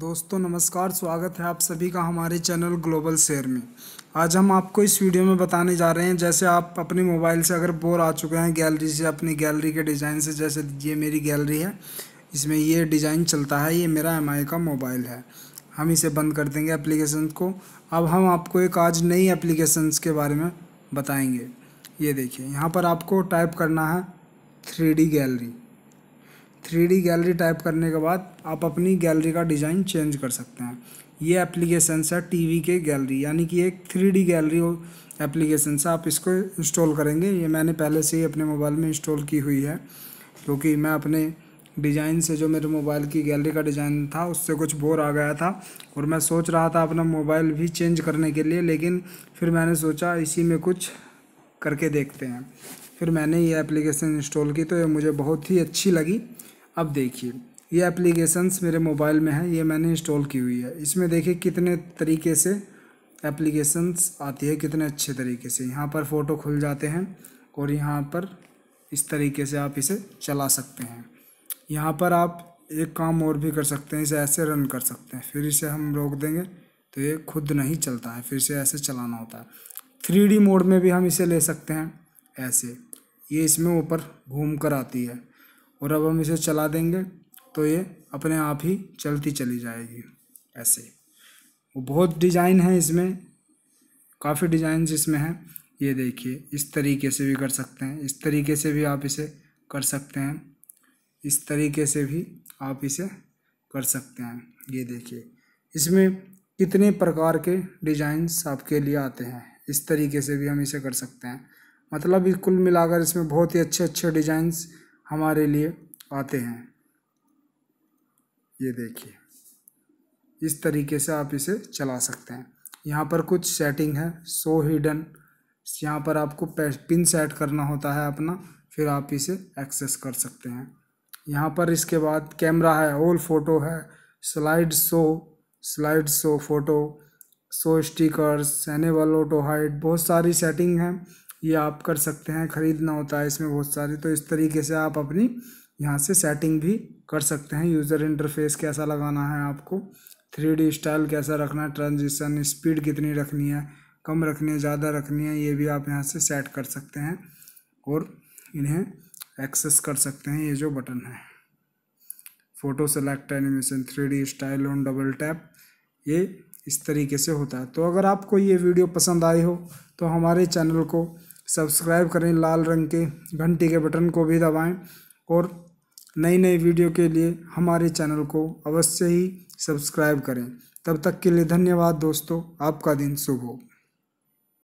दोस्तों नमस्कार स्वागत है आप सभी का हमारे चैनल ग्लोबल शेयर में आज हम आपको इस वीडियो में बताने जा रहे हैं जैसे आप अपने मोबाइल से अगर बोर आ चुके हैं गैलरी से अपनी गैलरी के डिज़ाइन से जैसे ये मेरी गैलरी है इसमें ये डिज़ाइन चलता है ये मेरा एम का मोबाइल है हम इसे बंद कर देंगे एप्लीकेशन को अब हम आपको एक आज नई एप्लीकेशन के बारे में बताएँगे ये देखिए यहाँ पर आपको टाइप करना है three gallery three gallery type करने के बाद आप अपनी गैलरी का डिज़ाइन चेंज कर सकते हैं ये एप्लीकेशन है टीवी के गैलरी यानी कि एक थ्री गैलरी एप्लीकेशन से आप इसको इंस्टॉल करेंगे ये मैंने पहले से ही अपने मोबाइल में इंस्टॉल की हुई है क्योंकि मैं अपने डिज़ाइन से जो मेरे मोबाइल की गैलरी का डिज़ाइन था उससे कुछ बोर आ गया था और मैं सोच रहा था अपना मोबाइल भी चेंज करने के लिए लेकिन फिर मैंने सोचा इसी में कुछ करके देखते हैं फिर मैंने ये एप्लीकेशन इंस्टॉल की तो ये मुझे बहुत ही अच्छी लगी अब देखिए ये एप्लीकेशंस मेरे मोबाइल में है ये मैंने इंस्टॉल की हुई है इसमें देखिए कितने तरीके से एप्लीकेशंस आती है कितने अच्छे तरीके से यहाँ पर फ़ोटो खुल जाते हैं और यहाँ पर इस तरीके से आप इसे चला सकते हैं यहाँ पर आप एक काम और भी कर सकते हैं इसे ऐसे रन कर सकते हैं फिर इसे हम रोक देंगे तो ये खुद नहीं चलता है फिर से ऐसे चलाना होता है थ्री मोड में भी हम इसे ले सकते हैं ऐसे ये इसमें ऊपर घूम कर आती है और अब हम इसे चला देंगे तो ये अपने आप ही चलती चली जाएगी ऐसे वो बहुत डिज़ाइन है इसमें काफ़ी डिज़ाइन इसमें हैं ये देखिए इस तरीके से भी कर सकते हैं इस तरीके से भी आप इसे कर सकते हैं इस तरीके से भी आप इसे कर सकते हैं ये देखिए इसमें कितने प्रकार के डिज़ाइंस आपके लिए आते हैं इस तरीके से भी हम इसे कर सकते हैं मतलब कुल मिलाकर इसमें बहुत ही अच्छे अच्छे डिज़ाइंस हमारे लिए आते हैं ये देखिए इस तरीके से आप इसे चला सकते हैं यहाँ पर कुछ सेटिंग है सो हिडन यहाँ पर आपको पिन सेट करना होता है अपना फिर आप इसे एक्सेस कर सकते हैं यहाँ पर इसके बाद कैमरा है ओल फोटो है slide show slide show photo show stickers enable auto height बहुत सारी सेटिंग हैं ये आप कर सकते हैं ख़रीदना होता है इसमें बहुत सारे तो इस तरीके से आप अपनी यहाँ से सेटिंग भी कर सकते हैं यूज़र इंटरफेस कैसा लगाना है आपको थ्री स्टाइल कैसा रखना है ट्रांजिशन स्पीड कितनी रखनी है कम रखनी है ज़्यादा रखनी है ये भी आप यहाँ से सेट कर सकते हैं और इन्हें एक्सेस कर सकते हैं ये जो बटन है photo select animation three D style on double tap ये इस तरीके से होता है तो अगर आपको ये वीडियो पसंद आई हो तो हमारे चैनल को सब्सक्राइब करें लाल रंग के घंटी के बटन को भी दबाएं और नई नई वीडियो के लिए हमारे चैनल को अवश्य ही सब्सक्राइब करें तब तक के लिए धन्यवाद दोस्तों आपका दिन शुभ हो